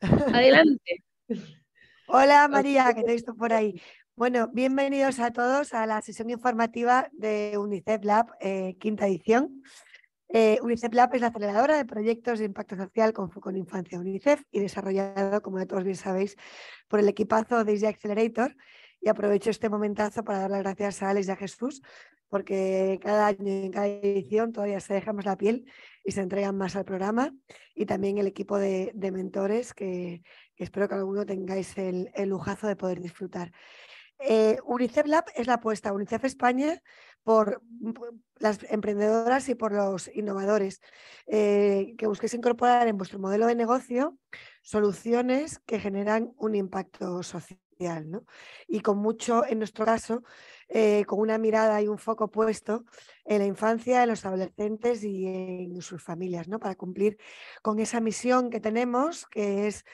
adelante. Hola María, que te he visto por ahí. Bueno, bienvenidos a todos a la sesión informativa de UNICEF Lab, eh, quinta edición. Eh, UNICEF Lab es la aceleradora de proyectos de impacto social con foco en infancia UNICEF y desarrollado, como todos bien sabéis, por el equipazo de Accelerator y aprovecho este momentazo para dar las gracias a Alex y a Jesús, porque cada año en cada edición todavía se dejamos más la piel y se entregan más al programa. Y también el equipo de, mentores, que, espero que alguno tengáis el, lujazo de poder disfrutar. Eh, UNICEF Lab es la apuesta, UNICEF España, por, las emprendedoras y por los innovadores, eh, que busquéis incorporar en vuestro modelo de negocio soluciones que generan un impacto social. Y con mucho, en nuestro caso, eh, con una mirada y un foco puesto en la infancia, en los adolescentes y en sus familias, ¿no? Para cumplir con esa misión que tenemos, que es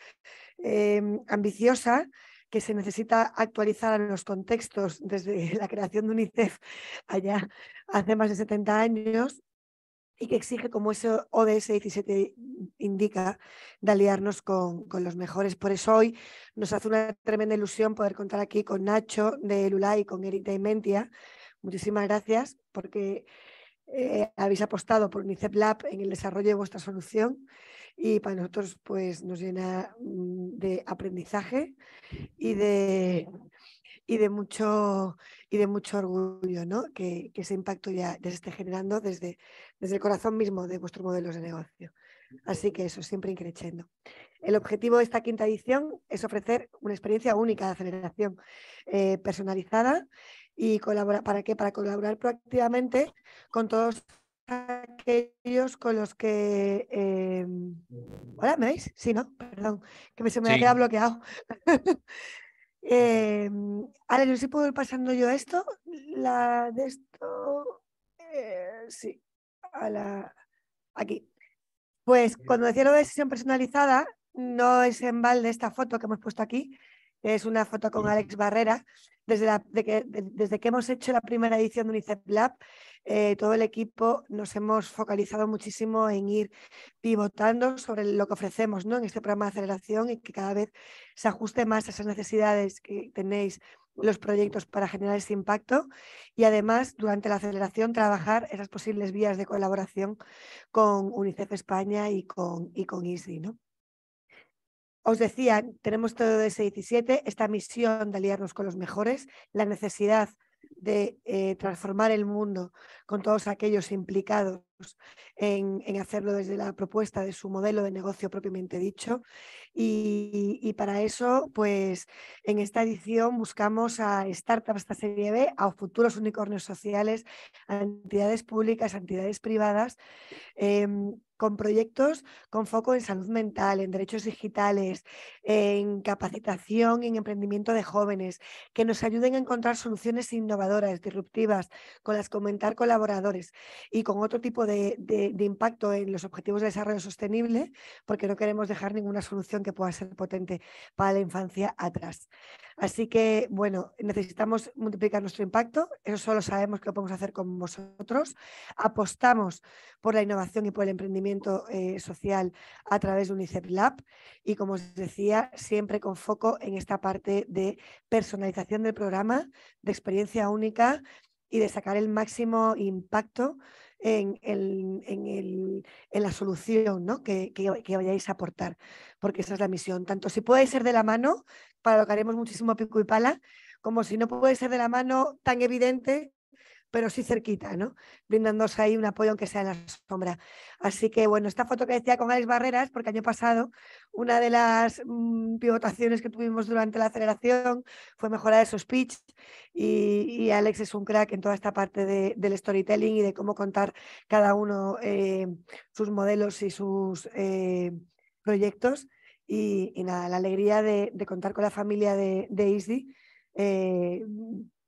em, ambiciosa, que se necesita actualizar en los contextos desde la creación de UNICEF allá hace más de 70 años y que exige, como ese ODS 17 indica, de aliarnos con, los mejores. Por eso hoy nos hace una tremenda ilusión poder contar aquí con Nacho de Lula y con Eric de Mentia. Muchísimas gracias porque eh, habéis apostado por UNICEF Lab en el desarrollo de vuestra solución y para nosotros pues, nos llena mm, de aprendizaje y de y de mucho, y de mucho orgullo, ¿no? que, ese impacto ya, se esté generando desde, desde el corazón mismo de vuestros modelos de negocio. Así que eso, siempre increchendo. El objetivo de esta quinta edición es ofrecer una experiencia única de aceleración eh, personalizada y colabora, ¿para qué? Para colaborar proactivamente con todos aquellos con los que... Eh, ¿Hola? ¿Me veis? Sí, ¿no? Perdón, que me, se me ha quedado bloqueado. Eh, em, Ale, no sé puedo ir pasando yo esto. La de esto. Eh, sí, a la. Aquí. Pues cuando decía lo de sesión personalizada, no es en balde esta foto que hemos puesto aquí, es una foto con Alex Barrera, desde, que, hemos hecho la primera edición de UNICEF Lab, eh, todo el equipo nos hemos focalizado muchísimo en ir pivotando sobre lo que ofrecemos ¿no? en este programa de aceleración y que cada vez se ajuste más a esas necesidades que tenéis los proyectos para generar ese impacto y además durante la aceleración trabajar esas posibles vías de colaboración con UNICEF España y con, y con ISDI. ¿no? Os decía, tenemos todo ese 17, esta misión de aliarnos con los mejores, la necesidad de eh, transformar el mundo con todos aquellos implicados en, hacerlo desde la propuesta de su modelo de negocio propiamente dicho. Y, para eso, pues en esta edición buscamos a startups de serie B, a futuros unicornios sociales, a entidades públicas, a entidades privadas. Em, con proyectos con foco en salud mental, en derechos digitales, en capacitación, en emprendimiento de jóvenes, que nos ayuden a encontrar soluciones innovadoras, disruptivas, con las que comentar colaboradores y con otro tipo de, de impacto en los objetivos de desarrollo sostenible, porque no queremos dejar ninguna solución que pueda ser potente para la infancia atrás. Así que, bueno, necesitamos multiplicar nuestro impacto, eso solo sabemos que lo podemos hacer con vosotros. Apostamos por la innovación y por el emprendimiento eh, social a través de UNICEF Lab y, como os decía, siempre con foco en esta parte de personalización del programa, de experiencia única y de sacar el máximo impacto en, la solución que, que, vayáis a aportar, porque esa es la misión. Tanto si podéis ser de la mano, para lo que haremos muchísimo pico y pala, como si no puede ser de la mano tan evidente, pero sí cerquita, ¿no? Brindándose ahí un apoyo, aunque sea en la sombra. Así que, bueno, esta foto que decía con Alex Barreras, porque año pasado una de las mm, pivotaciones que tuvimos durante la aceleración fue mejorar esos pitch y, Alex es un crack en toda esta parte del storytelling y de cómo contar cada uno eh, sus modelos y sus eh, proyectos. Y, nada, la alegría de, contar con la familia de, de eh,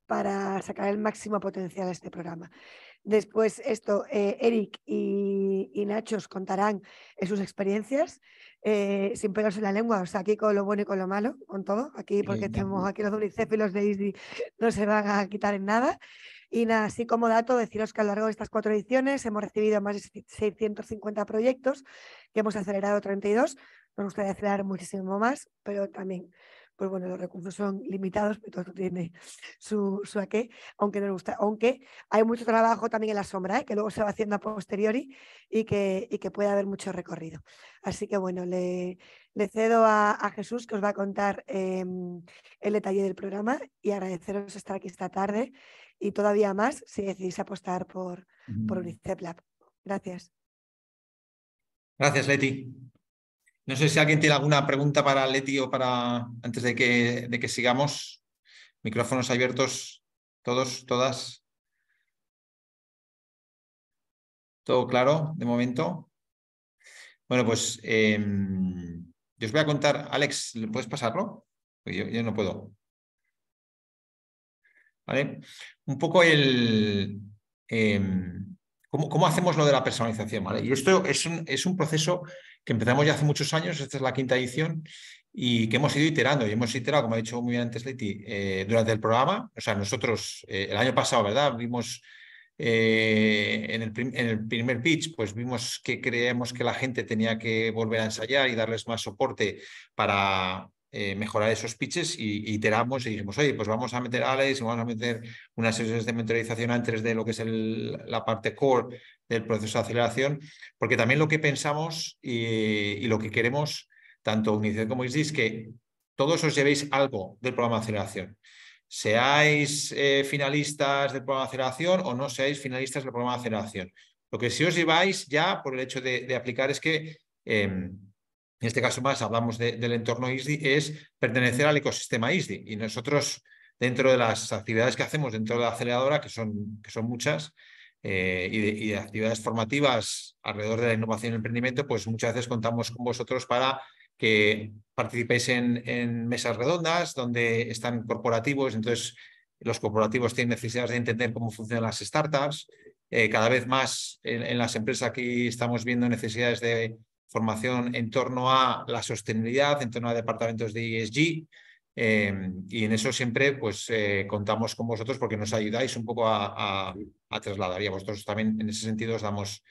para sacar el máximo potencial a este programa. Después, esto, eh, Eric y, Nacho os contarán eh, sus experiencias, sin pegarse en la lengua, o sea, aquí con lo bueno y con lo malo, con todo, aquí porque tenemos aquí los los de ISDI no se van a quitar en nada. Y nada, así como dato, deciros que a lo largo de estas cuatro ediciones hemos recibido más de 650 proyectos, que hemos acelerado 32, nos gustaría acelerar muchísimo más, pero también, pues bueno, los recursos son limitados, pero todo tiene su, su qué, aunque gusta, aunque hay mucho trabajo también en la sombra, ¿eh? que luego se va haciendo a posteriori y que, que puede haber mucho recorrido. Así que bueno, le, cedo a, Jesús que os va a contar em, el detalle del programa y agradeceros estar aquí esta tarde y todavía más si decidís apostar por, por UNICEF Lab. Gracias. Gracias, Leti. No sé si alguien tiene alguna pregunta para Leti o para antes de que, de que sigamos. Micrófonos abiertos, todos, todas. Todo claro de momento. Bueno, pues em, yo os voy a contar, Alex, ¿puedes pasarlo? Yo, no puedo. ¿Vale? Un poco el. Em, ¿cómo, hacemos lo de la personalización? ¿vale? Y esto es es un proceso que empezamos ya hace muchos años, esta es la quinta edición, y que hemos ido iterando, y hemos iterado, como ha dicho muy bien antes Leti, eh, durante el programa. O sea, nosotros eh, el año pasado, ¿verdad? Vimos eh, en, el primer pitch, pues vimos que creemos que la gente tenía que volver a ensayar y darles más soporte para, eh, mejorar esos pitches y, iteramos y dijimos, oye, pues vamos a meter Alex y vamos a meter unas sesiones de mentorización antes de lo que es la parte core del proceso de aceleración, porque también lo que pensamos y, lo que queremos, tanto Unicef como es que todos os llevéis algo del programa de aceleración. Seáis eh, finalistas del programa de aceleración o no seáis finalistas del programa de aceleración. Lo que sí os lleváis ya por el hecho de, aplicar es que em, en este caso más hablamos del entorno ISDI, es pertenecer al ecosistema ISDI. Y nosotros, dentro de las actividades que hacemos dentro de la aceleradora, que son, muchas, eh, y, de, actividades formativas alrededor de la innovación y el emprendimiento, pues muchas veces contamos con vosotros para que participéis en, mesas redondas donde están corporativos, entonces los corporativos tienen necesidades de entender cómo funcionan las startups. Eh, cada vez más en, las empresas aquí estamos viendo necesidades de formación en torno a la sostenibilidad, en torno a departamentos de ESG. Em, y en eso siempre pues, eh, contamos con vosotros porque nos ayudáis un poco a, trasladar. Y a vosotros también en ese sentido os damos,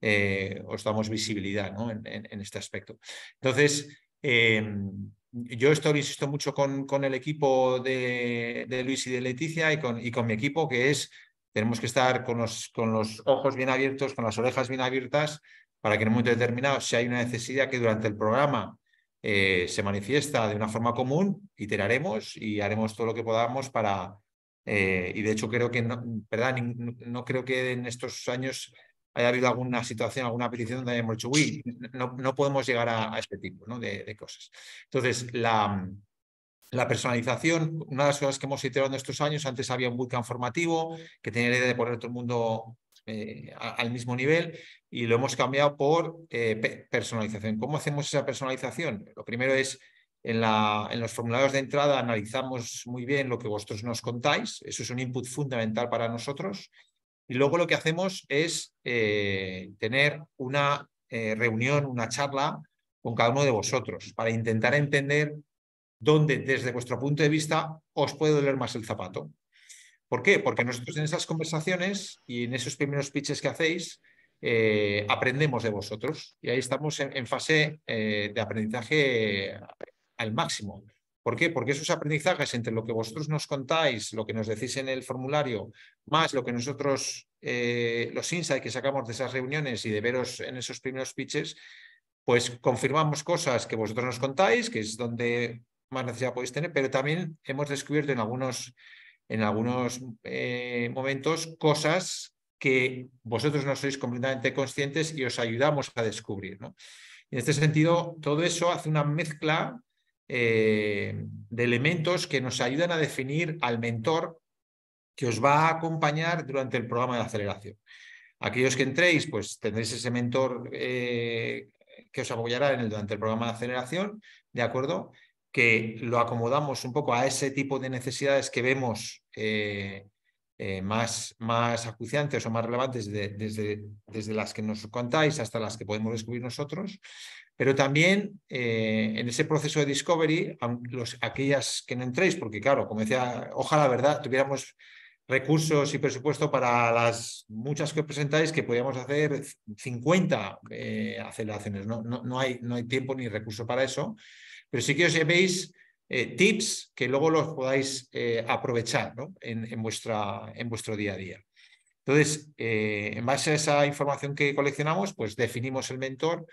eh, os damos visibilidad en, este aspecto. Entonces, em, yo esto insisto mucho con, el equipo de, Luis y de Leticia y con, mi equipo, que es tenemos que estar con los ojos bien abiertos, con las orejas bien abiertas para que en un momento determinado, si hay una necesidad que durante el programa eh, se manifiesta de una forma común, iteraremos y haremos todo lo que podamos para... Eh, y de hecho creo que no, ¿verdad? No, creo que en estos años haya habido alguna situación, alguna petición donde hayamos dicho, no, podemos llegar a, este tipo de, cosas. Entonces, la, personalización, una de las cosas que hemos iterado en estos años, antes había un bootcamp formativo que tenía la idea de poner todo el mundo eh, al mismo nivel y lo hemos cambiado por eh, personalización. ¿Cómo hacemos esa personalización? Lo primero es, en, los formularios de entrada analizamos muy bien lo que vosotros nos contáis, eso es un input fundamental para nosotros, y luego lo que hacemos es eh, tener una reunión, una charla con cada uno de vosotros para intentar entender dónde desde vuestro punto de vista os puede doler más el zapato. ¿Por qué? Porque nosotros en esas conversaciones y en esos primeros pitches que hacéis, eh, aprendemos de vosotros y ahí estamos en, fase eh, de aprendizaje al máximo. ¿Por qué? Porque esos aprendizajes entre lo que vosotros nos contáis, lo que nos decís en el formulario, más lo que nosotros, eh, los insights que sacamos de esas reuniones y de veros en esos primeros pitches, pues confirmamos cosas que vosotros nos contáis, que es donde más necesidad podéis tener, pero también hemos descubierto en algunos en algunos eh, momentos cosas que vosotros no sois completamente conscientes y os ayudamos a descubrir. ¿no? En este sentido, todo eso hace una mezcla eh, de elementos que nos ayudan a definir al mentor que os va a acompañar durante el programa de aceleración. Aquellos que entréis, pues tendréis ese mentor eh, que os apoyará en el, durante el programa de aceleración, ¿de acuerdo? que lo acomodamos un poco a ese tipo de necesidades que vemos eh, eh, más, más acuciantes o más relevantes desde, desde las que nos contáis hasta las que podemos descubrir nosotros, pero también eh, en ese proceso de discovery, aquellas que no entréis, porque claro, como decía, ojalá, ¿verdad?, tuviéramos recursos y presupuesto para las muchas que presentáis que podíamos hacer 50 aceleraciones. No, no, hay, no hay tiempo ni recurso para eso. Pero sí que os llevéis eh, tips que luego los podáis eh, aprovechar en, vuestra, en vuestro día a día. Entonces, eh, en base a esa información que coleccionamos, pues definimos el mentor,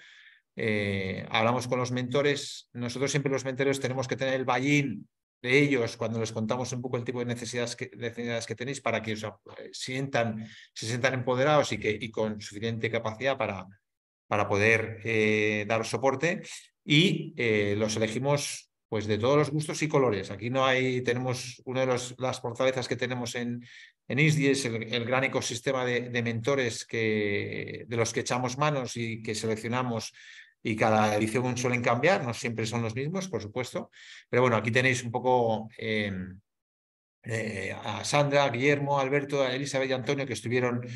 hablamos con los mentores. Nosotros siempre los mentores tenemos que tener el vallín de ellos cuando les contamos un poco el tipo de necesidades que, tenéis para que os sientan, se sientan empoderados y, que, y con suficiente capacidad para, para poder dar soporte y eh, los elegimos pues de todos los gustos y colores. Aquí no hay, tenemos una de las fortalezas que tenemos en, en ISDI es el, gran ecosistema de, mentores que, de los que echamos manos y que seleccionamos y cada edición suelen cambiar, no siempre son los mismos, por supuesto. Pero bueno, aquí tenéis un poco eh, eh, a Sandra, Guillermo, Alberto, a Elizabeth y Antonio, que estuvieron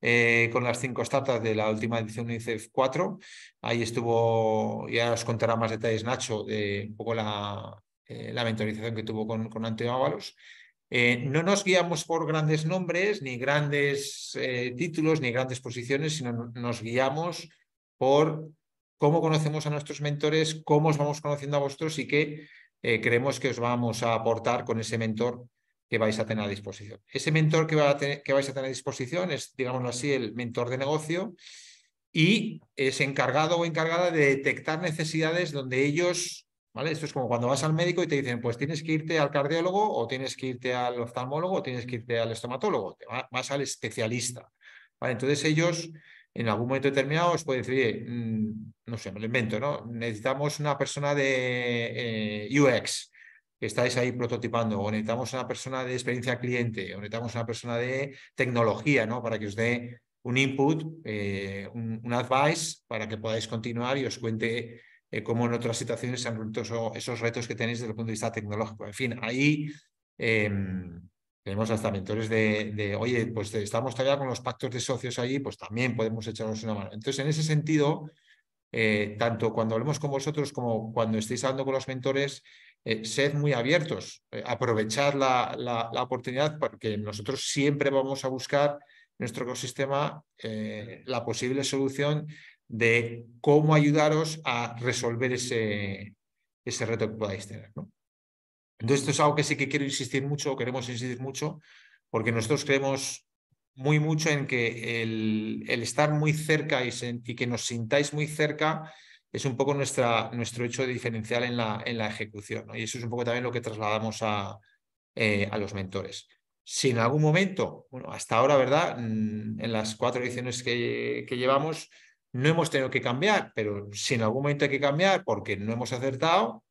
eh, con las cinco estatas de la última edición UNICEF 4. Ahí estuvo, ya os contará más detalles Nacho, de un poco la, eh, mentorización que tuvo con, Antonio Ábalos. no nos guiamos por grandes nombres, ni grandes títulos, ni grandes posiciones, sino nos guiamos por cómo conocemos a nuestros mentores, cómo os vamos conociendo a vosotros y qué creemos que os vamos a aportar con ese mentor que vais a tener a disposición. Ese mentor que, que vais a tener a disposición es, digámoslo así, el mentor de negocio y es encargado o encargada de detectar necesidades donde ellos, ¿vale? Esto es como cuando vas al médico y te dicen, pues tienes que irte al cardiólogo o tienes que irte al oftalmólogo o tienes que irte al estomatólogo, vas al especialista. ¿vale? Entonces ellos en algún momento determinado os pueden decir, mm, no sé, me lo invento, ¿no? Necesitamos una persona de eh, UX, estáis ahí prototipando, o necesitamos una persona de experiencia cliente, o necesitamos una persona de tecnología, ¿no? Para que os dé un input, eh, un, advice, para que podáis continuar y os cuente eh, cómo en otras situaciones se han vuelto esos retos que tenéis desde el punto de vista tecnológico. En fin, ahí em, tenemos hasta mentores de, oye, pues estamos todavía con los pactos de socios allí pues también podemos echarnos una mano. Entonces, en ese sentido, eh, tanto cuando hablemos con vosotros como cuando estéis hablando con los mentores, eh, sed muy abiertos, eh, aprovechar aprovechad la, la, oportunidad porque nosotros siempre vamos a buscar en nuestro ecosistema eh, la posible solución de cómo ayudaros a resolver ese, ese reto que podáis tener. Entonces, esto es algo que sí que quiero insistir mucho, queremos insistir mucho, porque nosotros creemos muy mucho en que el, el estar muy cerca y, y que nos sintáis muy cerca es un poco nuestra, nuestro hecho diferencial en la, en la ejecución. Y eso es un poco también lo que trasladamos eh, a, los mentores. Si en algún momento, bueno, hasta ahora, ¿verdad? Mm, en las cuatro ediciones que, llevamos, no hemos tenido que cambiar, pero si en algún momento hay que cambiar porque no hemos acertado,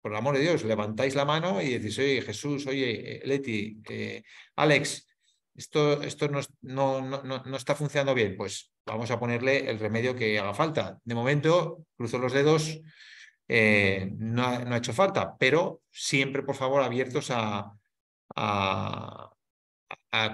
por el amor de Dios, levantáis la mano y decís, oye, Jesús, oye, eh, Leti, eh, Alex, esto, no, no, está funcionando bien, pues vamos a ponerle el remedio que haga falta. De momento, cruzo los dedos, eh, no, ha, hecho falta, pero siempre, por favor, abiertos a, a,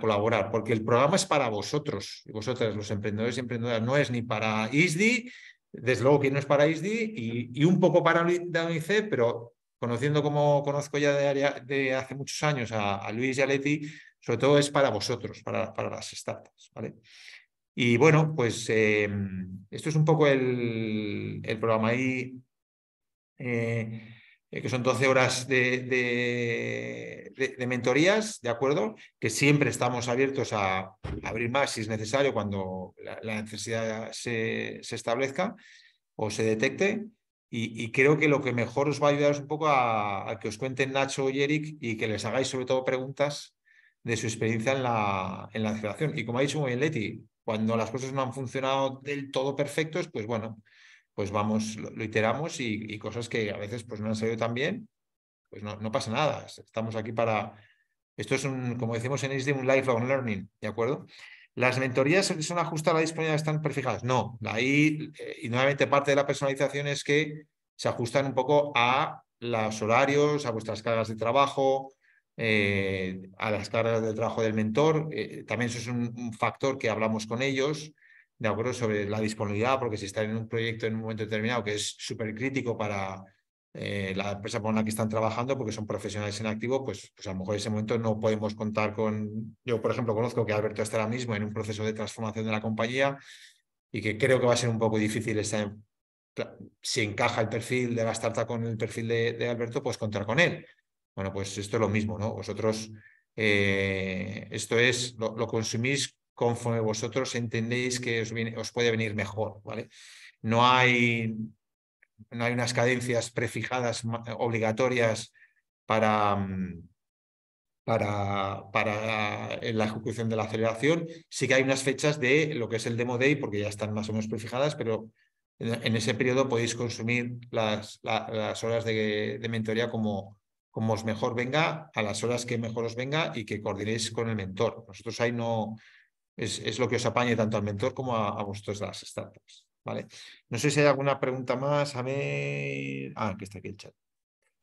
colaborar, porque el programa es para vosotros, y vosotras, los emprendedores y emprendedoras, no es ni para ISDI, desde luego que no es para ISDI, y, un poco para la UNICEF, pero conociendo como conozco ya de, área, de hace muchos años a, a Luis y a Leti, sobre todo es para vosotros, para, las startups, ¿vale? Y bueno, pues em, esto es un poco el, programa ahí, eh, que son 12 horas de, mentorías, ¿de acuerdo? Que siempre estamos abiertos a abrir más si es necesario cuando la, necesidad se, establezca o se detecte. Y, creo que lo que mejor os va a ayudar es un poco a, a que os cuenten Nacho y Eric y que les hagáis sobre todo preguntas de su experiencia en la, en la aceleración. Y como ha dicho muy bien Leti, cuando las cosas no han funcionado del todo perfectos, pues bueno, pues vamos, lo, iteramos y, cosas que a veces pues no han salido tan bien, pues no, no pasa nada. Estamos aquí para... Esto es un, como decimos en de un lifelong learning, ¿de acuerdo? ¿Las mentorías son ajustadas a la disponibilidad? ¿Están prefijadas? No. Ahí, eh, y nuevamente, parte de la personalización es que se ajustan un poco a los horarios, a vuestras cargas de trabajo, eh, a las cargas del trabajo del mentor. Eh, también eso es un, factor que hablamos con ellos, de acuerdo, sobre la disponibilidad, porque si están en un proyecto en un momento determinado que es súper crítico para eh, la empresa con la que están trabajando, porque son profesionales en activo, pues, pues a lo mejor en ese momento no podemos contar con... Yo, por ejemplo, conozco que Alberto está ahora mismo en un proceso de transformación de la compañía y que creo que va a ser un poco difícil si encaja el perfil de la startup con el perfil de Alberto, pues contar con él. Bueno, pues esto es lo mismo, ¿no? Vosotros, eh, esto es, lo, consumís conforme vosotros entendéis que os, os puede venir mejor, ¿vale? No hay, no hay unas cadencias prefijadas obligatorias para, mm, para, para la ejecución de la aceleración. Sí que hay unas fechas de lo que es el demo day, porque ya están más o menos prefijadas, pero en ese periodo podéis consumir las, las horas de mentoría como, como os mejor venga, a las horas que mejor os venga y que coordinéis con el mentor. Nosotros ahí no es, lo que os apañe tanto al mentor como a, a vosotros las startups. ¿vale? No sé si hay alguna pregunta más. A ver. Ah, que está aquí el chat.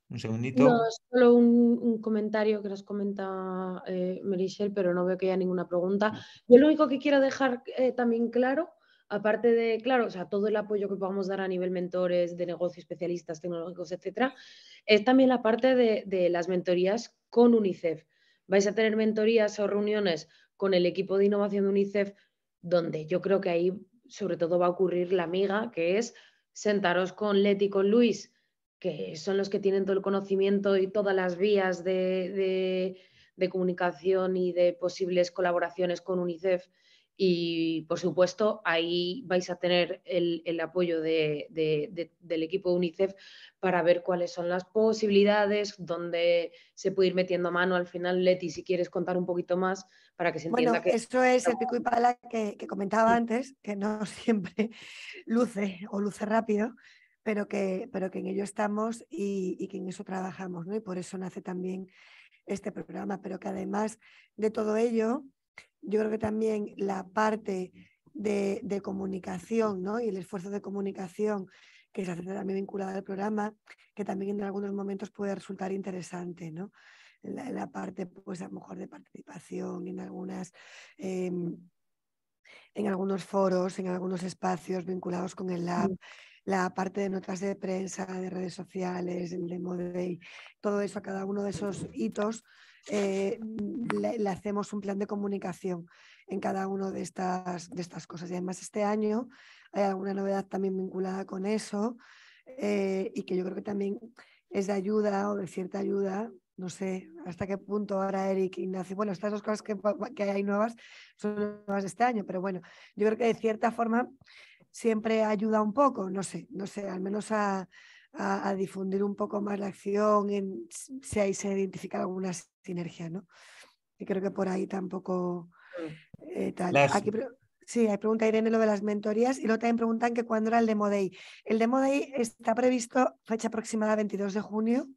Un segundito. No, solo un, comentario que nos comenta eh, pero no veo que haya ninguna pregunta. Mm. Yo lo único que quiero dejar eh, también claro aparte de, claro, o sea, todo el apoyo que podamos dar a nivel mentores, de negocios, especialistas tecnológicos, etcétera, es también la parte de, las mentorías con UNICEF. Vais a tener mentorías o reuniones con el equipo de innovación de UNICEF, donde yo creo que ahí sobre todo va a ocurrir la miga, que es sentaros con Leti y con Luis, que son los que tienen todo el conocimiento y todas las vías de comunicación y de posibles colaboraciones con UNICEF y por supuesto, ahí vais a tener el, apoyo del equipo de, del equipo UNICEF para ver cuáles son las posibilidades, dónde se puede ir metiendo mano. Al final, Leti, si quieres contar un poquito más para que se entienda bueno, que. Eso es el pico y pala que, comentaba antes, que no siempre luce o luce rápido. Pero que, pero que en ello estamos y, y que en eso trabajamos, ¿no? Y por eso nace también este programa, pero que además de todo ello, yo creo que también la parte de, comunicación y el esfuerzo de comunicación que se hace también vinculada al programa, que también en algunos momentos puede resultar interesante, ¿no? La, parte, pues a lo mejor de participación en algunas... Em, en algunos foros, en algunos espacios vinculados con el lab, la parte de notas de prensa, de redes sociales, de modei, todo eso, cada uno de esos hitos eh, le, hacemos un plan de comunicación en cada una de estas, de estas cosas. Y además este año hay alguna novedad también vinculada con eso eh, y que yo creo que también es de ayuda o de cierta ayuda. No sé hasta qué punto ahora Eric Ignacio. Bueno, estas dos cosas que, que hay nuevas son nuevas de este año, pero bueno, yo creo que de cierta forma siempre ayuda un poco, no sé, no sé, al menos a, a, difundir un poco más la acción, en, si ahí se identifica alguna sinergia ¿no? Y creo que por ahí tampoco mm. eh, sí, hay pregunta Irene lo de las mentorías y luego también preguntan que cuándo era el Demo Day. El Demo Day está previsto fecha aproximada 22 de junio.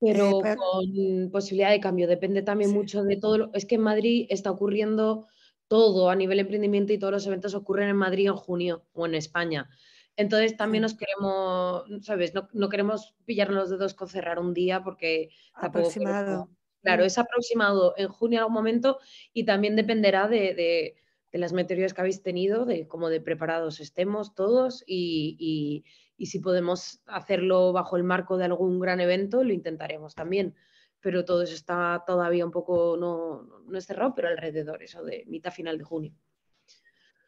Eh, pero, con posibilidad de cambio, depende también mucho de todo. Es que en Madrid está ocurriendo todo a nivel emprendimiento y todos los eventos ocurren en Madrid en junio o en España. Entonces también nos queremos, ¿sabes? No, queremos pillarnos los dedos con cerrar un día porque... Aproximado. claro, mm. es aproximado en junio algún momento y también dependerá de, las meteorías que habéis tenido, de cómo de preparados estemos todos y, si podemos hacerlo bajo el marco de algún gran evento, lo intentaremos también. Pero todo eso está todavía un poco, no, no es cerrado, pero alrededor, eso de mitad final de junio.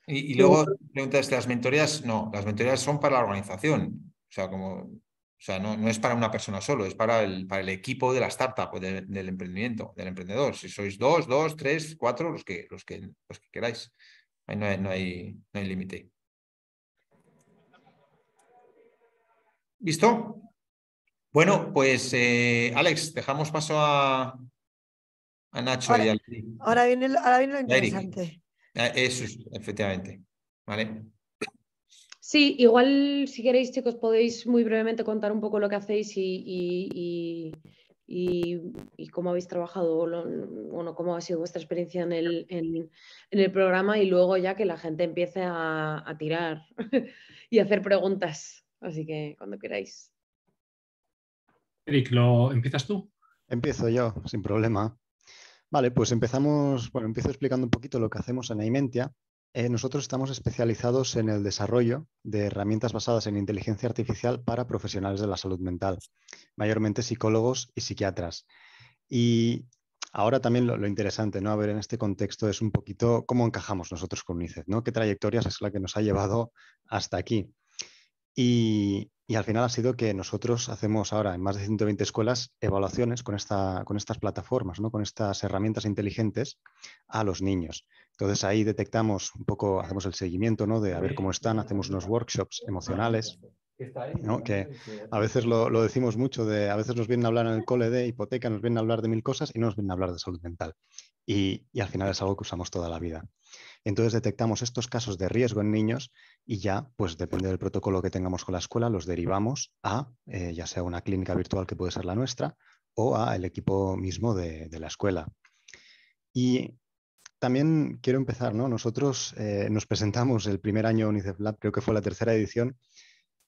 Y, luego preguntas, ¿las mentorías? No, las mentorías son para la organización. O sea, como, o sea no, no es para una persona solo, es para el, para el equipo de la startup, del emprendimiento, del emprendedor. Si sois dos, dos, tres, cuatro, los que, los que, los queráis. Ahí no hay, no hay, no hay límite. ¿Listo? Bueno, pues eh, Alex, dejamos paso a, Nacho y a Ahora viene, ahora viene lo interesante. Ah, eso es, efectivamente. ¿Vale? Sí, igual si queréis, chicos, podéis muy brevemente contar un poco lo que hacéis y, cómo habéis trabajado, cómo ha sido vuestra experiencia en el, programa y luego ya que la gente empiece a, tirar y hacer preguntas. Así que cuando queráis. Eric, ¿lo empiezas tú? Empiezo yo, sin problema. Vale, pues empezamos, bueno, empiezo explicando un poquito lo que hacemos en Aimentia. Eh, nosotros estamos especializados en el desarrollo de herramientas basadas en inteligencia artificial para profesionales de la salud mental, mayormente psicólogos y psiquiatras. Y ahora también lo, interesante, ¿no? A ver, en este contexto es un poquito cómo encajamos nosotros con UNICEF, ¿no? ¿Qué trayectorias es la que nos ha llevado hasta aquí? Y, y al final ha sido que nosotros hacemos ahora en más de 120 escuelas evaluaciones con, esta, con estas plataformas, ¿no? con estas herramientas inteligentes a los niños. Entonces ahí detectamos un poco, hacemos el seguimiento ¿no? de a ver cómo están, hacemos unos workshops emocionales que a veces lo, decimos mucho, de, a veces nos vienen a hablar en el cole de hipoteca, nos vienen a hablar de mil cosas y no nos vienen a hablar de salud mental. Y, al final es algo que usamos toda la vida. Entonces detectamos estos casos de riesgo en niños y ya, pues depende del protocolo que tengamos con la escuela, los derivamos a eh, ya sea una clínica virtual que puede ser la nuestra o al equipo mismo de, la escuela. Y también quiero empezar, ¿no? Nosotros eh, nos presentamos el primer año UNICEF Lab, creo que fue la tercera edición,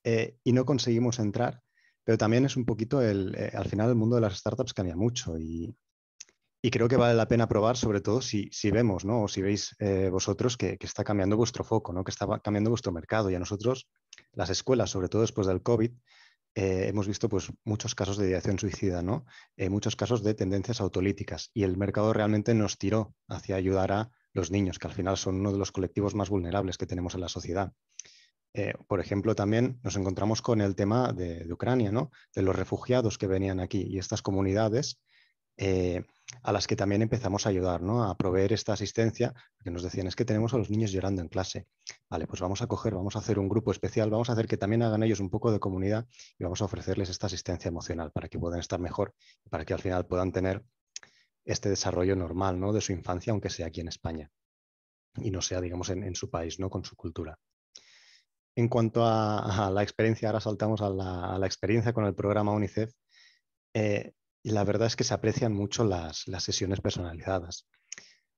eh, y no conseguimos entrar, pero también es un poquito el, eh, al final el mundo de las startups cambia mucho y, creo que vale la pena probar, sobre todo si, si vemos, ¿no? O si veis eh, vosotros que, está cambiando vuestro foco, ¿no? Que está cambiando vuestro mercado. Y a nosotros, las escuelas, sobre todo después del COVID, hemos visto pues, muchos casos de ideación suicida, ¿no? muchos casos de tendencias autolíticas. Y el mercado realmente nos tiró hacia ayudar a los niños, que al final son uno de los colectivos más vulnerables que tenemos en la sociedad. Eh, por ejemplo, también nos encontramos con el tema de, Ucrania, de los refugiados que venían aquí y estas comunidades eh, a las que también empezamos a ayudar, a proveer esta asistencia, que nos decían es que tenemos a los niños llorando en clase. Vale, pues vamos a coger, vamos a hacer un grupo especial, vamos a hacer que también hagan ellos un poco de comunidad y vamos a ofrecerles esta asistencia emocional para que puedan estar mejor, para que al final puedan tener este desarrollo normal ¿no? de su infancia, aunque sea aquí en España y no sea, digamos, en, en su país, ¿no? con su cultura en cuanto a, la experiencia, ahora saltamos a la, experiencia con el programa UNICEF, eh, la verdad es que se aprecian mucho las, sesiones personalizadas.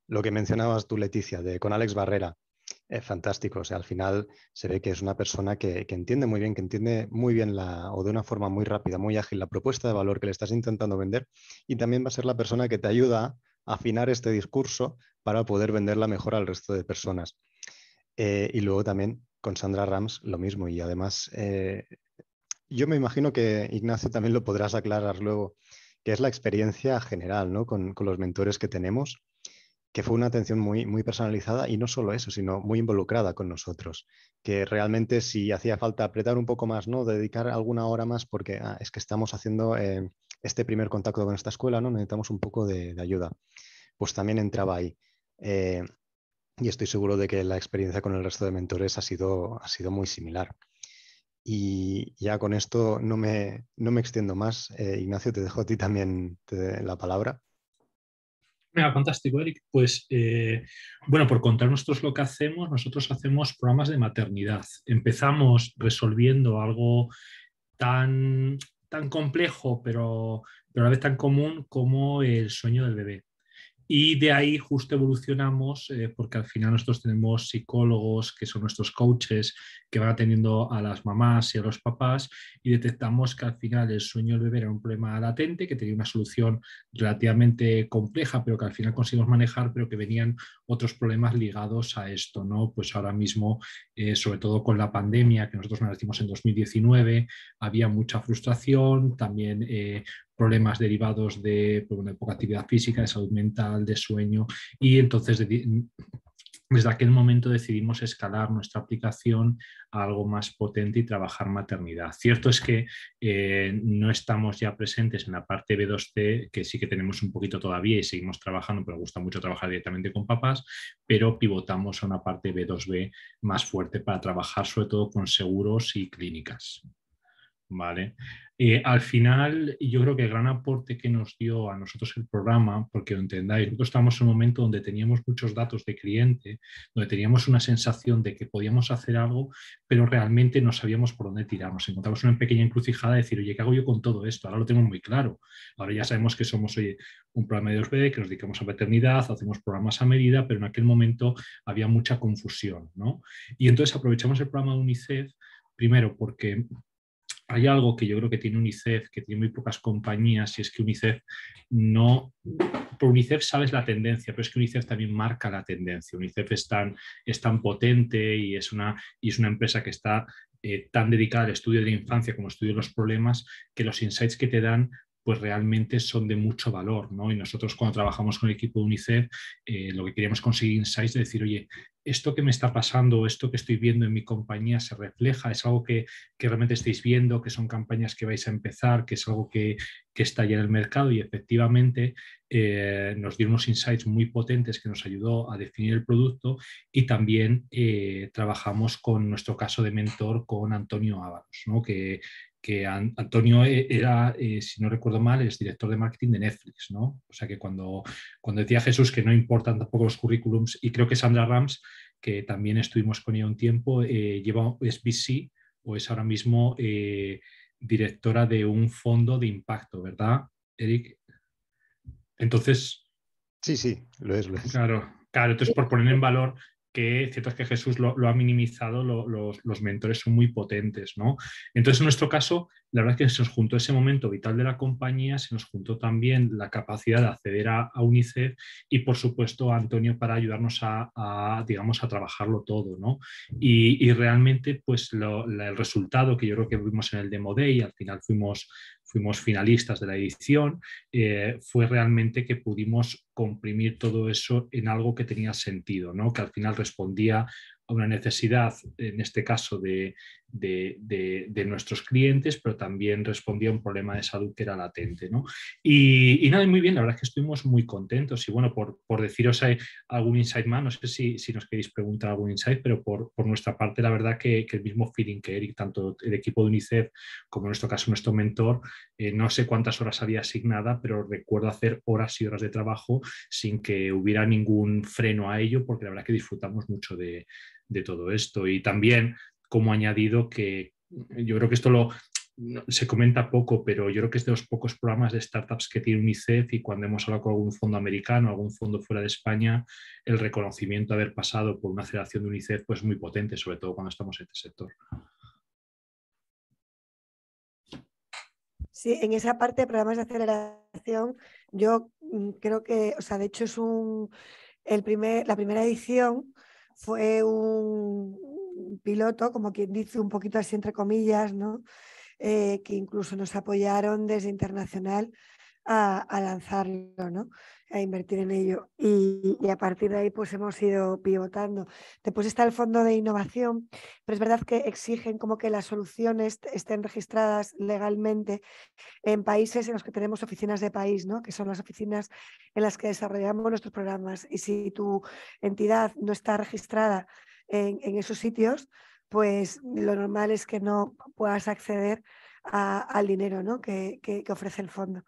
Lo que mencionabas tú, Leticia, de, con Alex Barrera, es fantástico. sea, al final se ve que es una persona que, entiende muy bien, que entiende muy bien la, o de una forma muy rápida, muy ágil, la propuesta de valor que le estás intentando vender y también va a ser la persona que te ayuda a afinar este discurso para poder venderla mejor al resto de personas. Eh, y luego también con Sandra Rams lo mismo y además eh, yo me imagino que Ignacio también lo podrás aclarar luego, que es la experiencia general ¿no? con, los mentores que tenemos, que fue una atención muy, muy personalizada y no solo eso, sino muy involucrada con nosotros, que realmente si hacía falta apretar un poco más, ¿no? dedicar alguna hora más porque ah, es que estamos haciendo eh, este primer contacto con esta escuela, ¿no? necesitamos un poco de, ayuda, pues también entraba ahí. Eh, y estoy seguro de que la experiencia con el resto de mentores ha sido, ha sido muy similar. Y ya con esto no me, me extiendo más. Eh, Ignacio, te dejo a ti también la palabra. Mira, fantástico, Eric. Pues eh, bueno, por contar nosotros lo que hacemos, nosotros hacemos programas de maternidad. Empezamos resolviendo algo tan, tan complejo, pero, pero a la vez tan común como el sueño del bebé. Y de ahí justo evolucionamos, eh, porque al final nosotros tenemos psicólogos que son nuestros coaches, que van atendiendo a las mamás y a los papás, y detectamos que al final el sueño del bebé era un problema latente, que tenía una solución relativamente compleja, pero que al final conseguimos manejar, pero que venían otros problemas ligados a esto, ¿no? Pues ahora mismo, eh, sobre todo con la pandemia, que nosotros nacimos en 2019, había mucha frustración, también eh, problemas derivados pues, de poca actividad física, de salud mental, de sueño, y entonces desde aquel momento decidimos escalar nuestra aplicación a algo más potente y trabajar maternidad. Cierto es que eh, no estamos ya presentes en la parte B2C, que sí que tenemos un poquito todavía y seguimos trabajando, pero gusta mucho trabajar directamente con papás, pero pivotamos a una parte B2B más fuerte para trabajar sobre todo con seguros y clínicas. ¿vale? Eh, al final, yo creo que el gran aporte que nos dio a nosotros el programa, porque lo entendáis, nosotros estábamos en un momento donde teníamos muchos datos de cliente, donde teníamos una sensación de que podíamos hacer algo, pero realmente no sabíamos por dónde tirarnos. encontramos una pequeña encrucijada de decir, oye, ¿qué hago yo con todo esto? Ahora lo tengo muy claro. Ahora ya sabemos que somos un programa de 2 que nos dedicamos a paternidad, hacemos programas a medida, pero en aquel momento había mucha confusión. Y entonces aprovechamos el programa de UNICEF primero porque hay algo que yo creo que tiene UNICEF, que tiene muy pocas compañías, y es que UNICEF no... Por UNICEF sabes la tendencia, pero es que UNICEF también marca la tendencia. UNICEF es tan, es tan potente y es, una, es una empresa que está eh, tan dedicada al estudio de la infancia como estudio de los problemas, que los insights que te dan pues realmente son de mucho valor, ¿no? Y nosotros cuando trabajamos con el equipo de UNICEF, eh, lo que queríamos conseguir insights de decir, oye, esto que me está pasando, esto que estoy viendo en mi compañía se refleja, es algo que, realmente estáis viendo, que son campañas que vais a empezar, que es algo que, está ya en el mercado y efectivamente eh, nos dio unos insights muy potentes que nos ayudó a definir el producto y también eh, trabajamos con nuestro caso de mentor con Antonio Ábalos, ¿no? que, que Antonio e, era, eh, si no recuerdo mal, es director de marketing de Netflix, ¿no? O sea que cuando, cuando decía Jesús que no importan tampoco los currículums, y creo que Sandra Rams, que también estuvimos con ella un tiempo, eh, lleva, es VC o es ahora mismo eh, directora de un fondo de impacto, ¿verdad, Eric? Entonces... Sí, sí, lo es, lo es. Claro, claro, entonces por poner en valor que cierto es que Jesús lo, ha minimizado, los, mentores son muy potentes, ¿no? Entonces, en nuestro caso, la verdad es que se nos juntó ese momento vital de la compañía, se nos juntó también la capacidad de acceder a, UNICEF y, por supuesto, a Antonio para ayudarnos a, digamos, a trabajarlo todo, ¿no? Y, realmente, pues, lo, el resultado que yo creo que vimos en el Demo Day, al final fuimos fuimos finalistas de la edición, eh, fue realmente que pudimos comprimir todo eso en algo que tenía sentido, ¿no? que al final respondía a una necesidad, en este caso, de, de, nuestros clientes, pero también respondía a un problema de salud que era latente. ¿no? Y, y, nada, muy bien, la verdad es que estuvimos muy contentos. Y bueno, por, por deciros algún insight más, no sé si, nos queréis preguntar algún insight, pero por, nuestra parte, la verdad que, que, el mismo feeling que Eric, tanto el equipo de UNICEF como en nuestro caso nuestro mentor, eh, no sé cuántas horas había asignada, pero recuerdo hacer horas y horas de trabajo sin que hubiera ningún freno a ello, porque la verdad que disfrutamos mucho de, de todo esto. Y también como añadido que yo creo que esto lo, se comenta poco, pero yo creo que es de los pocos programas de startups que tiene UNICEF y cuando hemos hablado con algún fondo americano, algún fondo fuera de España, el reconocimiento de haber pasado por una aceleración de UNICEF pues muy potente, sobre todo cuando estamos en este sector. Sí, en esa parte de programas de aceleración, yo mm, creo que, o sea, de hecho es un, el primer, la primera edición fue un, piloto, como quien dice, un poquito así entre comillas, ¿no? Eh, que incluso nos apoyaron desde internacional a, lanzarlo, ¿no? a invertir en ello. Y, a partir de ahí pues hemos ido pivotando. Después está el fondo de innovación, pero es verdad que exigen como que las soluciones estén registradas legalmente en países en los que tenemos oficinas de país, ¿no? que son las oficinas en las que desarrollamos nuestros programas. Y si tu entidad no está registrada, en, esos sitios, pues lo normal es que no puedas acceder al dinero ¿no? que, ofrece el fondo.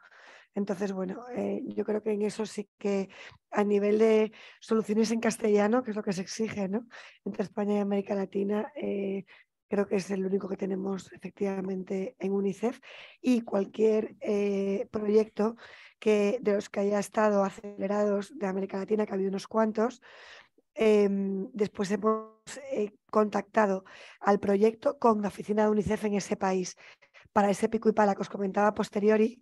Entonces, bueno, eh, yo creo que en eso sí que a nivel de soluciones en castellano, que es lo que se exige ¿no? entre España y América Latina, eh, creo que es el único que tenemos efectivamente en UNICEF y cualquier eh, proyecto que, de los que haya estado acelerados de América Latina, que ha habido unos cuantos, Em, después hemos eh, contactado al proyecto con la oficina de UNICEF en ese país para ese pico y pala que os comentaba posteriori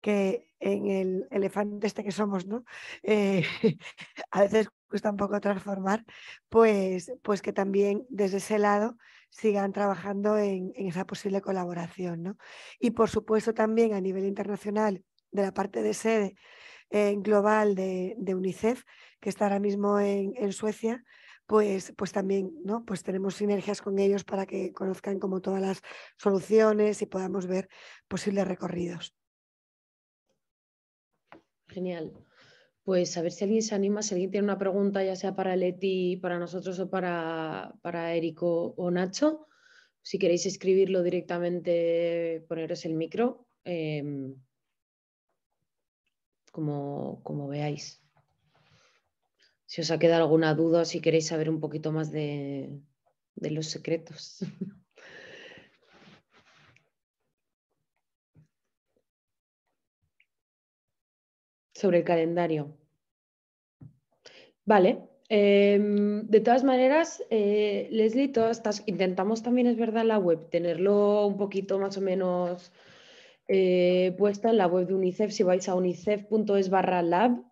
que en el elefante este que somos, ¿no? Eh, a veces cuesta un poco transformar, pues, pues que también desde ese lado sigan trabajando en, esa posible colaboración, Y por supuesto también a nivel internacional, de la parte de sede, eh, global de, UNICEF, que está ahora mismo en, Suecia, pues, pues, también ¿no? pues tenemos sinergias con ellos para que conozcan como todas las soluciones y podamos ver posibles recorridos. Genial. Pues a ver si alguien se anima, si alguien tiene una pregunta, ya sea para Leti, para nosotros o para, para o Nacho, si queréis escribirlo directamente, poneros el micro. Em, como, veáis. Si os ha quedado alguna duda o si queréis saber un poquito más de, los secretos. Sobre el calendario. Vale. Em, de todas maneras, eh, Leslie, todas estas, intentamos también, es verdad, la web tenerlo un poquito más o menos eh, puesta en la web de UNICEF. Si vais a unicef.es barra lab,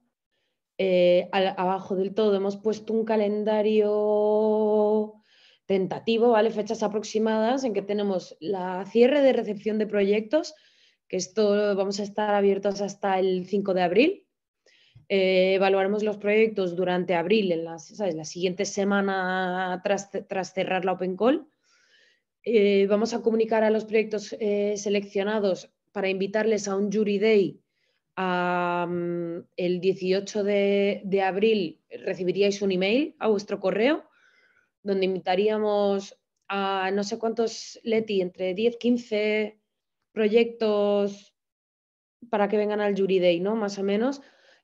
eh, abajo del todo hemos puesto un calendario tentativo, ¿vale? Fechas aproximadas en que tenemos la cierre de recepción de proyectos, que esto vamos a estar abiertos hasta el 5 de abril. Eh, evaluaremos los proyectos durante abril, en las, la siguiente semana tras, cerrar la Open Call. vamos a comunicar a los proyectos seleccionados para invitarles a un Jury Day el 18 de, abril. Recibiríais un email a vuestro correo donde invitaríamos a no sé cuántos, Leti, entre 10, 15 proyectos para que vengan al Jury Day, ¿no? Más o menos.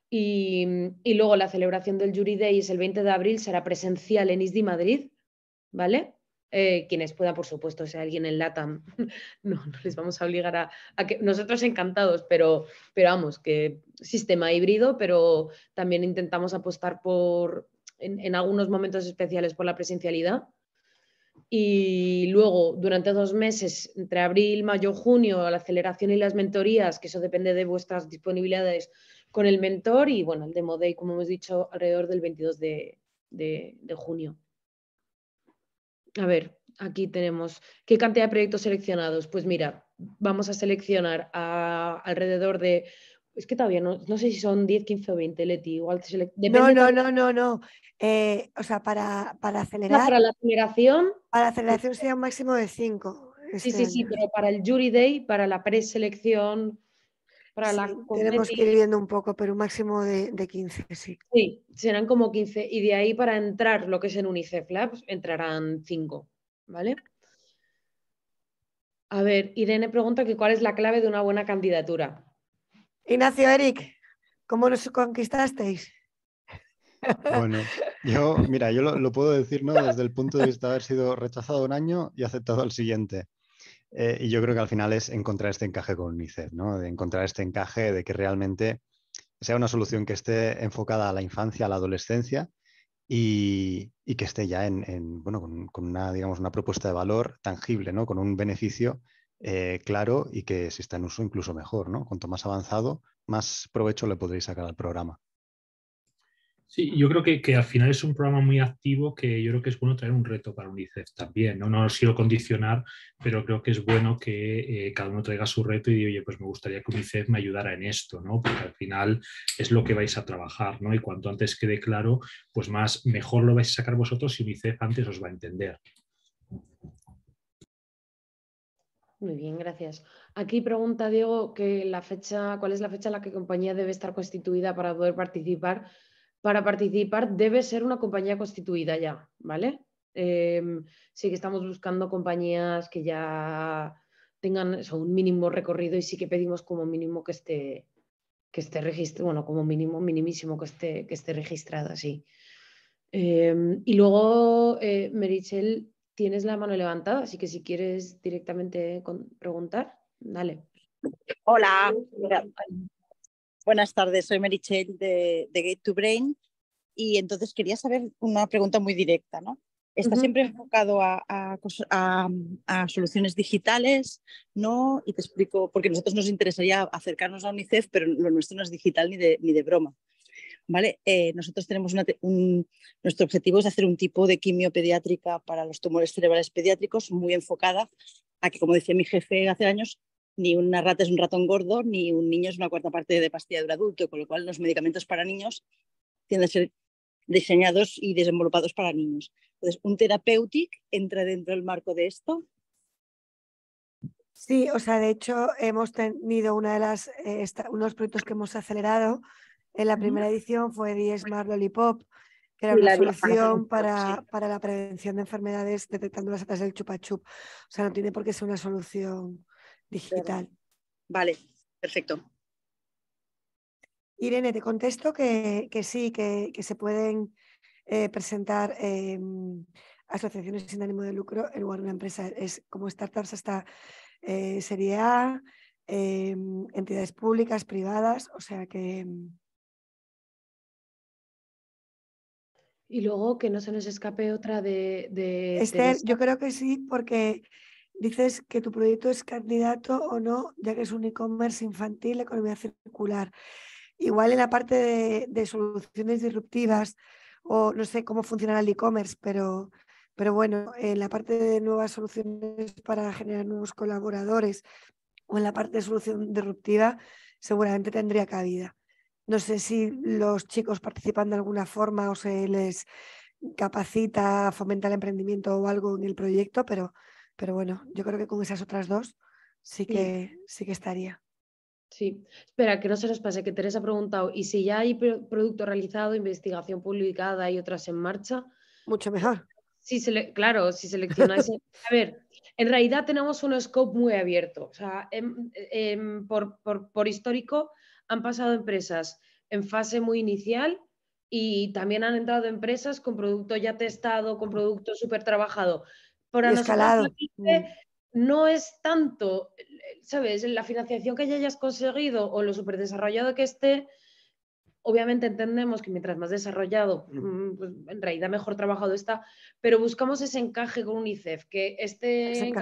y luego la celebración del Jury Day es el 20 de abril, será presencial en ISDI Madrid, ¿vale? Eh, quienes pueda, por supuesto, sea alguien en LATAM, no, no les vamos a obligar a, que nosotros encantados, pero, pero vamos, que sistema híbrido, pero también intentamos apostar por, en, algunos momentos especiales, por la presencialidad. Y luego, durante dos meses, entre abril, mayo, junio, la aceleración y las mentorías, que eso depende de vuestras disponibilidades con el mentor. Y bueno, el Demo Day, como hemos dicho, alrededor del 22 de junio a ver, aquí tenemos, ¿qué cantidad de proyectos seleccionados? Pues mira, vamos a seleccionar alrededor de es que todavía no, sé si son 10, 15 o 20, Leti. no, no, no, no, eh, no. o sea, para, para acelerar. para la aceleración. Para la aceleración sería un máximo de 5. Este sí, sí, sí, pero para el jury day, para la preselección, tenemos que ir viendo un poco, pero un máximo de, 15, sí. Sí, serán como 15. Y de ahí para entrar lo que es en UNICEF Labs, pues, entrarán 5, ¿vale? A ver, Irene pregunta que cuál es la clave de una buena candidatura. Ignacio, Eric, ¿cómo nos conquistasteis? Bueno, yo, mira, yo lo, puedo decir ¿no? desde el punto de vista de haber sido rechazado un año y aceptado al siguiente. Eh, y yo creo que al final es encontrar este encaje con UNICEF, ¿no? De encontrar este encaje de que realmente sea una solución que esté enfocada a la infancia, a la adolescencia y, que esté ya en, bueno, con, una, digamos, una propuesta de valor tangible, ¿no? Con un beneficio eh, claro y que si está en uso incluso mejor, ¿no? Cuanto más avanzado, más provecho le podréis sacar al programa. Sí, yo creo que, que, al final es un programa muy activo que yo creo que es bueno traer un reto para UNICEF también. No, no os quiero condicionar, pero creo que es bueno que eh, cada uno traiga su reto y diga, oye, pues me gustaría que UNICEF me ayudara en esto, ¿no? Porque al final es lo que vais a trabajar, ¿no? Y cuanto antes quede claro, pues más mejor lo vais a sacar vosotros y UNICEF antes os va a entender. Muy bien, gracias. Aquí pregunta Diego que la fecha, ¿cuál es la fecha en la que compañía debe estar constituida para poder participar? para participar debe ser una compañía constituida ya, ¿vale? Em, sí que estamos buscando compañías que ya tengan un mínimo recorrido y sí que pedimos como mínimo que esté, que esté registrado, bueno, como mínimo, minimísimo que esté, que esté registrada, sí. Em, y luego, eh, Merichel, tienes la mano levantada, así que si quieres directamente preguntar, dale. Hola, Buenas tardes, soy Merichel de, de Gate to Brain y entonces quería saber una pregunta muy directa, ¿no? Está siempre enfocado a, soluciones digitales, ¿no? Y te explico, porque a nosotros nos interesaría acercarnos a UNICEF, pero lo nuestro no es digital ni de, ni de broma. ¿Vale? Eh, nosotros tenemos nuestro objetivo es hacer un tipo de quimio pediátrica para los tumores cerebrales pediátricos muy enfocada a que, como decía mi jefe hace años, ni una rata es un ratón gordo, ni un niño es una cuarta parte de pastilla de un adulto, con lo cual los medicamentos para niños tienden a ser diseñados y desenvolupados para niños. Entonces, ¿un therapeutic entra dentro del marco de esto? Sí, o sea, de hecho hemos tenido una de las, eh, unos proyectos que hemos acelerado. En la primera edición fue 10 smart Lollipop, que era una solución para, para, la prevención de enfermedades detectando las atas del chupa chup. O sea, no tiene por qué ser una solución digital. Vale, perfecto. Irene, te contesto que, que sí, que, se pueden eh, presentar em, asociaciones sin ánimo de lucro en lugar de una empresa. Es como startups hasta eh, serie A, em, entidades públicas, privadas, o sea que... Em. Y luego que no se nos escape otra de... de Esther, yo creo que sí, porque Dices que tu proyecto es candidato o no, ya que es un e-commerce infantil, economía circular. Igual en la parte de, soluciones disruptivas, o no sé cómo funcionará el e-commerce, pero, pero bueno, en la parte de nuevas soluciones para generar nuevos colaboradores o en la parte de solución disruptiva, seguramente tendría cabida. No sé si los chicos participan de alguna forma o se les capacita, fomenta el emprendimiento o algo en el proyecto, pero pero bueno, yo creo que con esas otras dos sí que, sí. que estaría. Sí, espera, que no se nos pase, que Teresa ha preguntado, ¿y si ya hay producto realizado, investigación publicada y otras en marcha? Mucho mejor. Sí, claro, si seleccionáis... a ver, en realidad tenemos un scope muy abierto. O sea, por, por, por histórico han pasado empresas en fase muy inicial y también han entrado empresas con producto ya testado, con producto súper trabajado escalado. no es tanto, ¿sabes? La financiación que ya hayas conseguido o lo superdesarrollado que esté, obviamente entendemos que mientras más desarrollado, mm, pues en realidad mejor trabajado está, pero buscamos ese encaje con UNICEF, que esté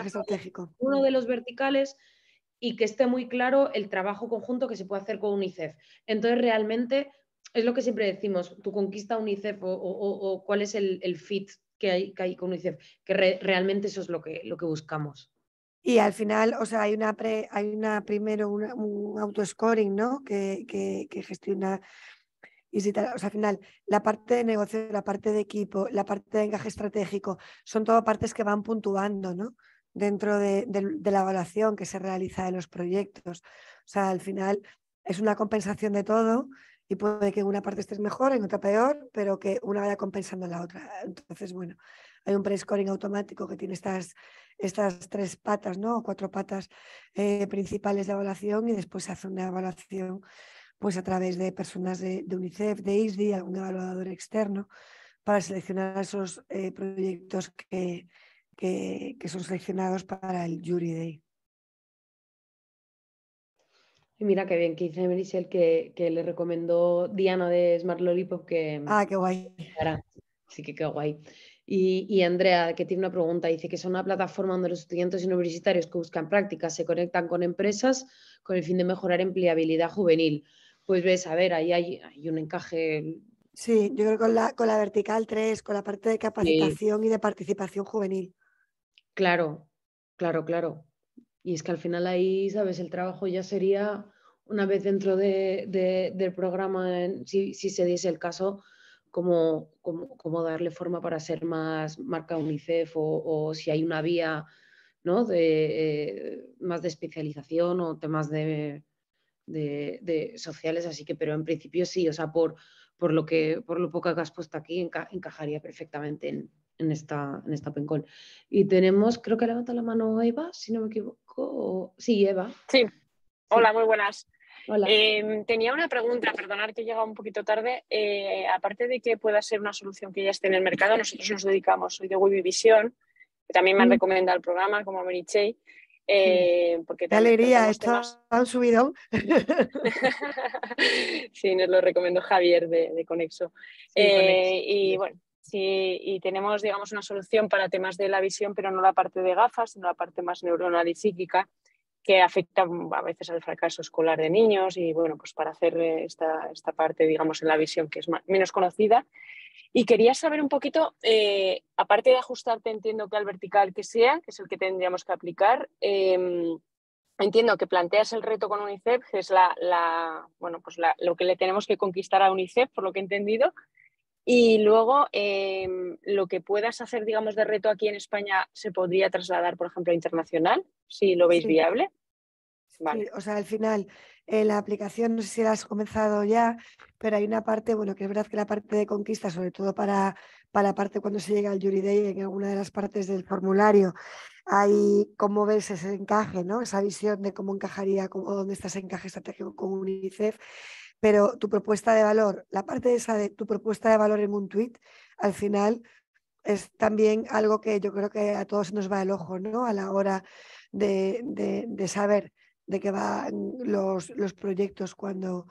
uno de los verticales y que esté muy claro el trabajo conjunto que se puede hacer con UNICEF. Entonces, realmente es lo que siempre decimos, tu conquista UNICEF o, cuál es el fit que hay, que hay con que realmente eso es lo que, lo que buscamos. Y al final, o sea, hay una, hay una primero una, un scoring ¿no? Que, que, que gestiona y o sea, al final, la parte de negocio, la parte de equipo, la parte de encaje estratégico, son todas partes que van puntuando, ¿no? Dentro de, de, la evaluación que se realiza de los proyectos. O sea, al final es una compensación de todo y puede que en una parte estés mejor, en otra peor, pero que una vaya compensando a la otra. Entonces, bueno, hay un pre-scoring automático que tiene estas, estas tres patas, ¿no? O cuatro patas eh, principales de evaluación y después se hace una evaluación pues a través de personas de, UNICEF, de ISDI, algún evaluador externo, para seleccionar esos eh, proyectos que, que, que, son seleccionados para el Jury Day mira qué bien que dice Merisel que, que, le recomendó Diana de Smart Lollipop que... Ah, qué guay. Así que qué guay. Y, Andrea, que tiene una pregunta, dice que es una plataforma donde los estudiantes universitarios que buscan prácticas se conectan con empresas con el fin de mejorar empleabilidad juvenil. Pues ves, a ver, ahí hay, un encaje. Sí, yo creo que con la, con la vertical 3, con la parte de capacitación y de participación juvenil. Claro, claro, claro. Y es que al final ahí, ¿sabes? El trabajo ya sería una vez dentro de, del programa, si, si, se diese el caso, cómo, cómo, cómo, darle forma para ser más marca UNICEF o, si hay una vía ¿no? de, eh, más de especialización o temas de, de, sociales. Así que, pero en principio sí, o sea, por, por, lo, que, por lo poco que has puesto aquí, encajaría perfectamente en, en esta, en esta pencol. Y tenemos, creo que levanta la mano Eva, si no me equivoco. Sí, Eva. Sí. Hola, muy buenas. Em, tenía una pregunta, perdonar que he llegado un poquito tarde. Eh, aparte de que pueda ser una solución que ya esté en el mercado, nosotros nos dedicamos, hoy de Webivisión, que también me han mm. recomendado el programa como Merichey. Eh, porque ¡Qué alegría! esto han subido sí, nos lo recomiendo Javier de, Conexo. Eh, y bueno, Sí, y tenemos, digamos, una solución para temas de la visión, pero no la parte de gafas, sino la parte más neuronal y psíquica que afecta mm, a veces al fracaso escolar de niños y bueno, pues para hacer eh, esta, esta parte, digamos, en la visión que es menos conocida. Y quería saber un poquito, eh, aparte de ajustarte, entiendo que al vertical que sea, que es el que tendríamos que aplicar, em, entiendo que planteas el reto con UNICEF, que es la, la bueno, pues lo que le tenemos que conquistar a UNICEF, por lo que he entendido, y luego, em, lo que puedas hacer, digamos, de reto aquí en España, ¿se podría trasladar, por ejemplo, a internacional, si lo veis viable? o sea, al final, eh, la aplicación, no sé si la has comenzado ya, pero hay una parte, bueno, que es verdad que la parte de conquista, sobre todo para, para la parte cuando se llega al Jury Day, en alguna de las partes del formulario, hay cómo ves ese encaje, ¿no? Esa visión de cómo encajaría, cómo, dónde está ese encaje estratégico con UNICEF pero tu propuesta de valor, la parte esa de tu propuesta de valor en un tweet, al final es también algo que yo creo que a todos nos va el ojo, ¿no? A la hora de, saber de qué van mm, los, los proyectos cuando,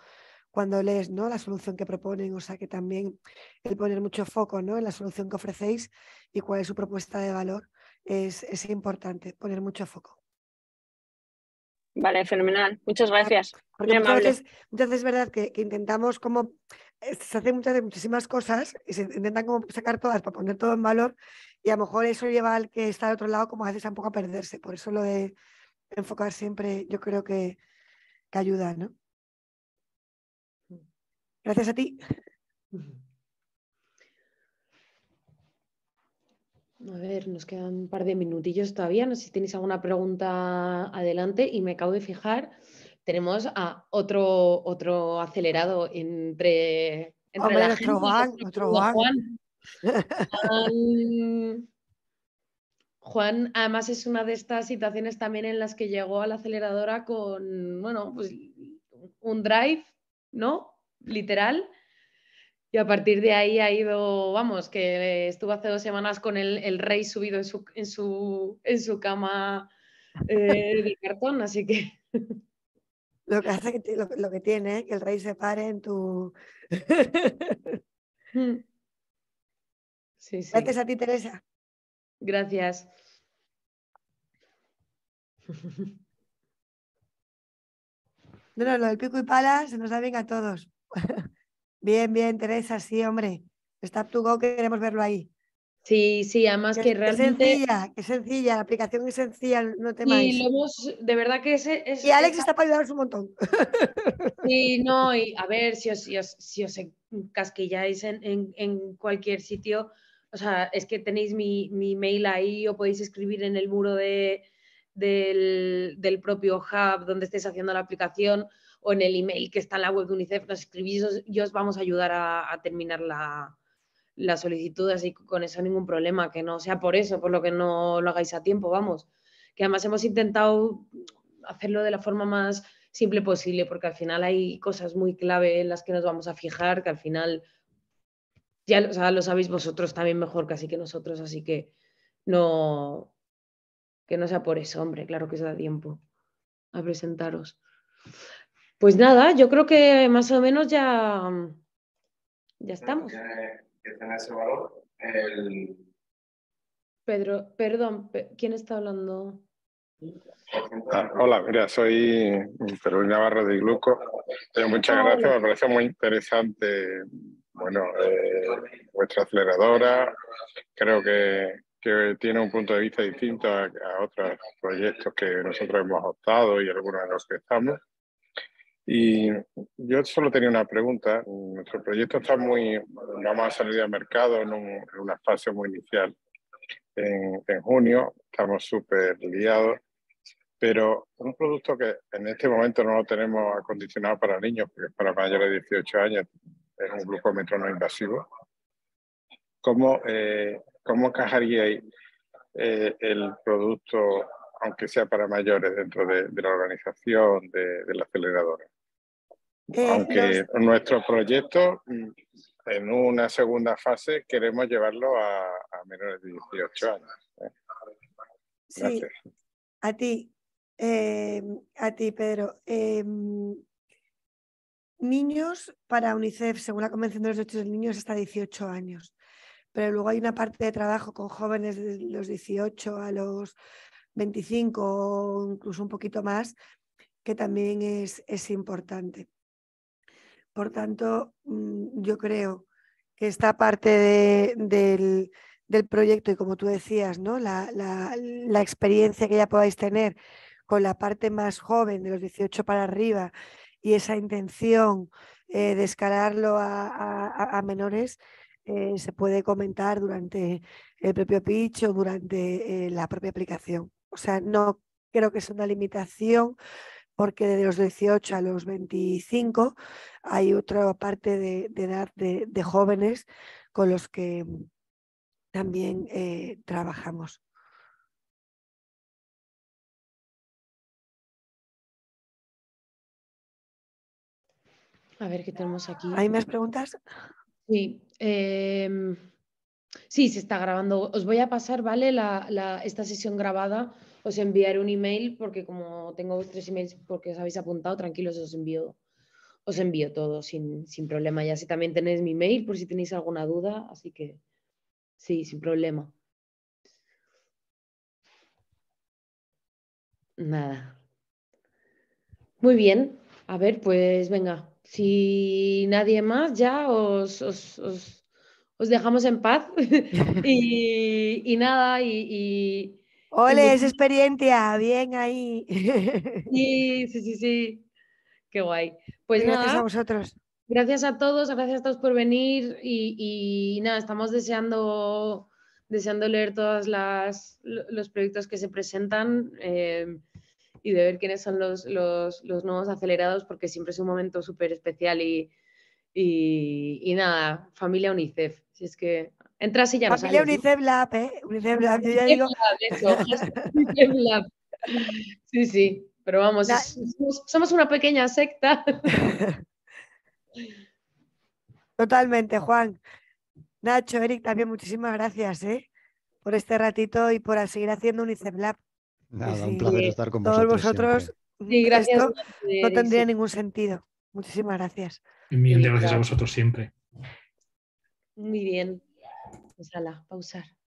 cuando lees ¿no? la solución que proponen, o sea que también el poner mucho foco ¿no? en la solución que ofrecéis y cuál es su propuesta de valor es, es importante, poner mucho foco. Vale, fenomenal. Muchas gracias. muchas veces, es verdad que, intentamos como eh, se hacen muchas, muchísimas cosas y se intentan como sacar todas para poner todo en valor y a lo mejor eso lleva al que está de otro lado como a veces tampoco a perderse. Por eso lo de enfocar siempre yo creo que, que ayuda, ¿no? Mm. Gracias a ti. Mm. A ver, nos quedan un par de minutillos todavía. No sé si tenéis alguna pregunta adelante y me acabo de fijar. Tenemos a otro, otro acelerado entre, entre la Juan. Juan, además es una de estas situaciones también en las que llegó a la aceleradora con, bueno, pues un drive, ¿no? Literal y a partir de ahí ha ido, vamos, que estuvo hace dos semanas con el, rey subido en su, en su, cama eh, de cartón, así que... Lo que, hace lo, que tiene que el rey se pare en tu... Mm. Gracias a ti, Teresa. Gracias. No, no, lo del pico y pala se nos da bien a todos. Bien, bien, Teresa, sí, hombre. está to go, queremos verlo ahí. Sí, sí, además que, realmente. Es sencilla, sencilla, la aplicación es sencilla, no temáis. Y lo de verdad que ese... es y Alex está para ayudaros un montón. Sí, no, y a ver, si os, si casquilláis en, cualquier sitio, o sea, es que tenéis mi, mi mail ahí o podéis escribir en el muro de, del, del propio hub donde estéis haciendo la aplicación o en el email que está en la web de UNICEF, nos escribís y os vamos a ayudar a, terminar la, la, solicitud, así que con eso ningún problema, que no sea por eso, por lo que no lo hagáis a tiempo, vamos. Que además hemos intentado hacerlo de la forma más simple posible, porque al final hay cosas muy clave en las que nos vamos a fijar, que al final ya lo sabéis vosotros también mejor casi que nosotros, así que no que no sea por eso, hombre, claro que os da tiempo a presentaros. Pues nada, yo creo que más o menos ya, mm, ya estamos. Pedro, perdón, ¿quién está hablando? Ah, hola, mira, soy Perú Navarro de Gluco. muchas gracias, me parece muy interesante bueno, eh, vuestra aceleradora. Creo que, tiene un punto de vista distinto a, otros proyectos que nosotros hemos adoptado y algunos de los que estamos. Y yo solo tenía una pregunta. Nuestro proyecto está muy, vamos a salir al mercado en, una fase muy inicial. En, junio estamos súper liados, pero un producto que en este momento no lo tenemos acondicionado para niños, porque para mayores de 18 años, es un glucómetro no invasivo. ¿Cómo, eh, cómo encajaría eh, el producto aunque sea para mayores, dentro de, la organización de, de, la eh, Aunque nuestro proyecto, en una segunda fase, queremos llevarlo a, menores de 18 años. ¿eh? Sí, a ti, em, a ti, Pedro. Em, niños para UNICEF, según la Convención de los Derechos del Niño, es hasta 18 años. Pero luego hay una parte de trabajo con jóvenes de los 18 a los 25 o incluso un poquito más, que también es, es importante. Por tanto, mm, yo creo que esta parte del, proyecto y como tú decías, ¿no? La, experiencia que ya podáis tener con la parte más joven de los 18 para arriba y esa intención eh, de escalarlo a, menores, eh, se puede comentar durante el propio pitch o durante eh, la propia aplicación. O sea, no creo que sea una limitación porque de los 18 a los 25 hay otra parte de, edad de, jóvenes con los que también eh, trabajamos. A ver qué tenemos aquí. ¿Hay más preguntas? Sí. Em, se está grabando. Os voy a pasar, ¿vale? La, esta sesión grabada. Os enviaré un email porque como tengo tres emails porque os habéis apuntado, tranquilos, os envío os envío todo sin, problema. Ya si también tenéis mi mail por si tenéis alguna duda, así que sí, sin problema. Nada. Muy bien, a ver, pues venga, si nadie más, ya os, os, dejamos en paz. y, nada, y... ¡Ole, es experiencia! Bien ahí. sí, sí, sí, sí. Qué guay. Pues gracias pues a vosotros. Gracias a todos, gracias a todos por venir y, nada, estamos deseando, deseando leer todos los proyectos que se presentan. Eh, y de ver quiénes son los, nuevos acelerados, porque siempre es un momento súper especial y, nada, familia UNICEF. Si es que entras y ya Familia UNICEF Lab, ¿eh? UNICEF Lab, ya digo. UNICEF Lab. Sí, sí. Pero vamos, somos, una pequeña secta. Totalmente, Juan. Nacho, Eric, también muchísimas gracias ¿eh? por este ratito y por seguir haciendo un ICEBLAB. Nada, un placer estar con todos vosotros. gracias. no tendría ningún sentido. Muchísimas gracias. Mil gracias a vosotros siempre. Muy bien. Pues pausar.